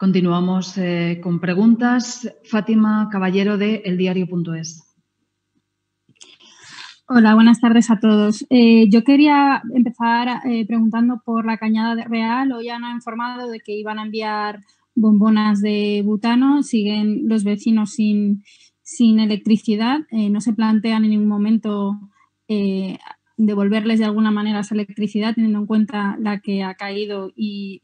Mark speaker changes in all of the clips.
Speaker 1: Continuamos eh, con preguntas. Fátima Caballero de eldiario.es.
Speaker 2: Hola, buenas tardes a todos. Eh, yo quería empezar eh, preguntando por la cañada de real. Hoy han informado de que iban a enviar bombonas de butano. Siguen los vecinos sin, electricidad. no se plantean en ningún momento devolverles de alguna manera esa electricidad, teniendo en cuenta la que ha caído y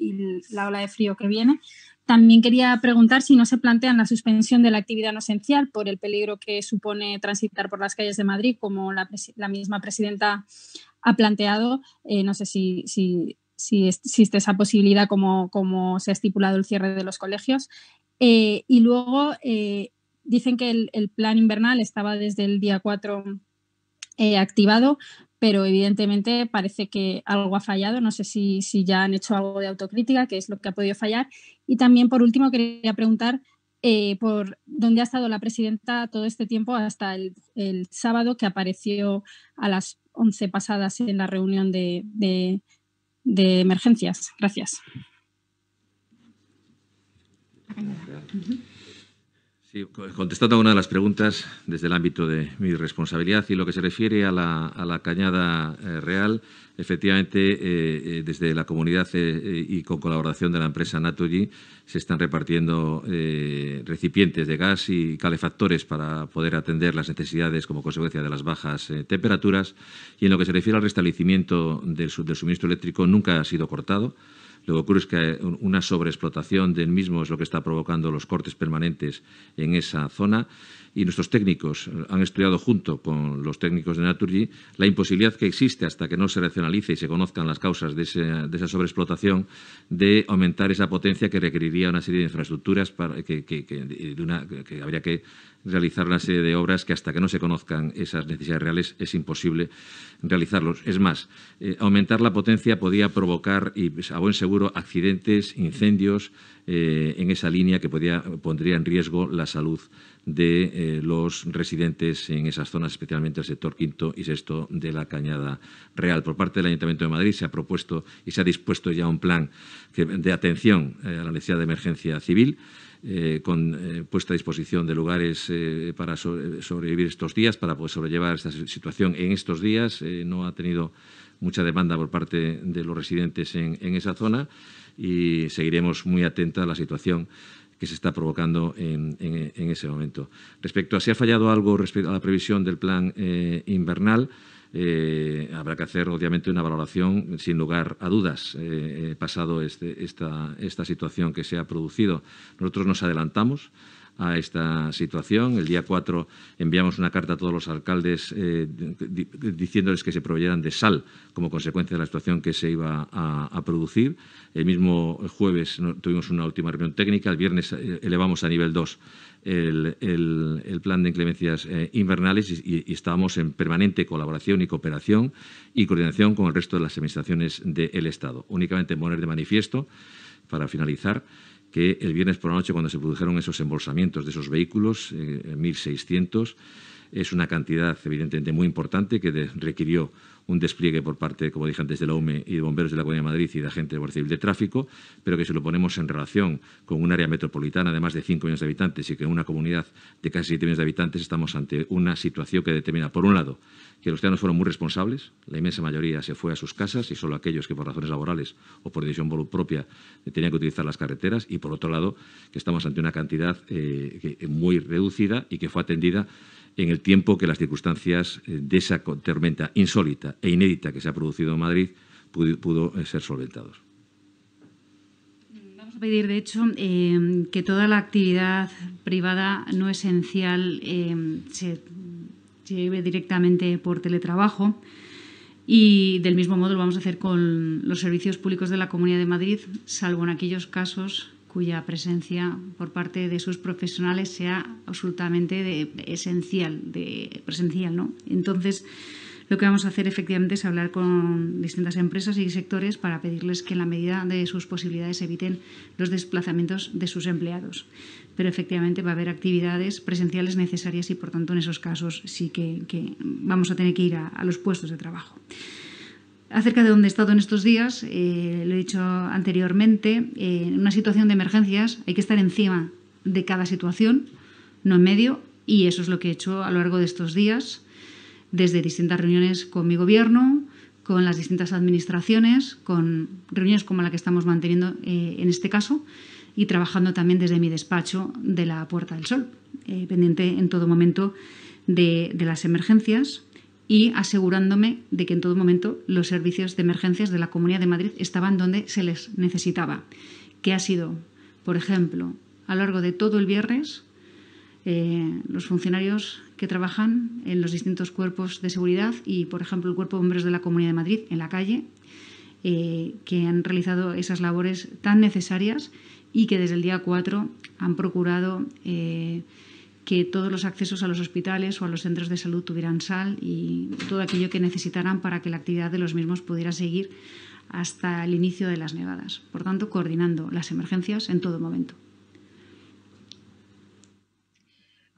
Speaker 2: la ola de frío que viene. También quería preguntar si no se plantean la suspensión de la actividad no esencial por el peligro que supone transitar por las calles de Madrid, como la, misma presidenta ha planteado. Eh, no sé si, existe esa posibilidad, como, se ha estipulado el cierre de los colegios. Eh, y luego eh, dicen que el, el, plan invernal estaba desde el día 4 activado pero evidentemente parece que algo ha fallado. No sé si, ya han hecho algo de autocrítica, que es lo que ha podido fallar. Y también, por último, quería preguntar eh, por dónde ha estado la presidenta todo este tiempo hasta el, el sábado que apareció a las 11 pasadas en la reunión de, de, emergencias. Gracias
Speaker 3: contestando a una de las preguntas desde el ámbito de mi responsabilidad y lo que se refiere a la, cañada eh, real, efectivamente, eh, eh, desde la comunidad y con colaboración de la empresa Naturgy se están repartiendo recipientes de gas y calefactores para poder atender las necesidades como consecuencia de las bajas temperaturas. Y en lo que se refiere al restablecimiento del suministro eléctrico, nunca ha sido cortado. Lo que ocurre es que una sobreexplotación del mismo es lo que está provocando los cortes permanentes en esa zona y nuestros técnicos han estudiado junto con los técnicos de Naturgy la imposibilidad que existe hasta que no se racionalice y se conozcan las causas de, esa sobreexplotación de aumentar esa potencia que requeriría una serie de infraestructuras que habría que realizar una serie de obras que hasta que no se conozcan esas necesidades reales es imposible realizarlos. Es más, eh, aumentar la potencia podía provocar, y pues, a buen seguro, accidentes, incendios eh, en esa línea que podía, pondría en riesgo la salud de eh, los residentes en esas zonas, especialmente el sector quinto y sexto de la Cañada Real. Por parte del Ayuntamiento de Madrid se ha propuesto y se ha dispuesto ya un plan de atención a la necesidad de emergencia civil. Eh, con, eh, puesta a disposición de lugares eh, para sobrevivir estos días, para poder sobrellevar esta situación en estos días. no ha tenido mucha demanda por parte de los residentes en, esa zona y seguiremos muy atenta a la situación que se está provocando en, en ese momento. Respecto a si ha fallado algo respecto a la previsión del plan invernal, eh, habrá que hacer obviamente una valoración sin lugar a dudas eh, eh, pasado este, esta situación que se ha producido. Nosotros nos adelantamos a esta situación. El día 4 enviamos una carta a todos los alcaldes eh, diciéndoles que se proveyeran de sal como consecuencia de la situación que se iba a, producir. El mismo jueves tuvimos una última reunión técnica. El viernes eh, elevamos a nivel 2 el, plan de inclemencias eh, invernales y, estábamos en permanente colaboración y cooperación y coordinación con el resto de las administraciones del Estado. Únicamente poner de manifiesto, para finalizar, que el viernes por la noche, cuando se produjeron esos embolsamientos de esos vehículos, 1.600, eh, es una cantidad evidentemente muy importante que requirió un despliegue por parte, como dije antes, de la UME y de bomberos de la Comunidad de Madrid y de agentes de Guardia Civil de Tráfico, pero que si lo ponemos en relación con un área metropolitana de más de 5 millones de habitantes y que en una comunidad de casi 7 millones de habitantes, estamos ante una situación que determina, por un lado, que los ciudadanos fueron muy responsables, la inmensa mayoría se fue a sus casas y solo aquellos que por razones laborales o por decisión propia tenían que utilizar las carreteras y por otro lado que estamos ante una cantidad eh, muy reducida y que fue atendida en el tiempo que las circunstancias eh, de esa tormenta insólita e inédita que se ha producido en Madrid pudo, eh, ser solventados
Speaker 1: Vamos a pedir, de hecho, em, que toda la actividad privada no esencial em, se lleve directamente por teletrabajo. Y del mismo modo lo vamos a hacer con los servicios públicos de la Comunidad de Madrid, salvo en aquellos casos cuya presencia por parte de sus profesionales sea absolutamente esencial, de, presencial. ¿no? Entonces, lo que vamos a hacer efectivamente es hablar con distintas empresas y sectores para pedirles que en la medida de sus posibilidades eviten los desplazamientos de sus empleados. Pero efectivamente va a haber actividades presenciales necesarias y por tanto en esos casos sí que, vamos a tener que ir a los puestos de trabajo acerca de dónde he estado en estos días, eh, lo he dicho anteriormente, eh, en una situación de emergencias hay que estar encima de cada situación, no en medio, y eso es lo que he hecho a lo largo de estos días, desde distintas reuniones con mi gobierno, con las distintas administraciones, con reuniones como la que estamos manteniendo eh, en este caso, y trabajando también desde mi despacho de la Puerta del Sol, pendiente en todo momento de las emergencias y asegurándome de que en todo momento los servicios de emergencias de la Comunidad de Madrid estaban donde se les necesitaba, que ha sido, por ejemplo, a lo largo de todo el viernes, eh, los funcionarios que trabajan en los distintos cuerpos de seguridad y, por ejemplo, el Cuerpo de Hombres de la Comunidad de Madrid en la calle, eh, que han realizado esas labores tan necesarias y que desde el día 4 han procurado eh, que todos los accesos a los hospitales o a los centros de salud tuvieran sal y todo aquello que necesitaran para que la actividad de los mismos pudiera seguir hasta el inicio de las nevadas. Por tanto, coordinando las emergencias en todo
Speaker 2: momento.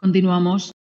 Speaker 2: Continuamos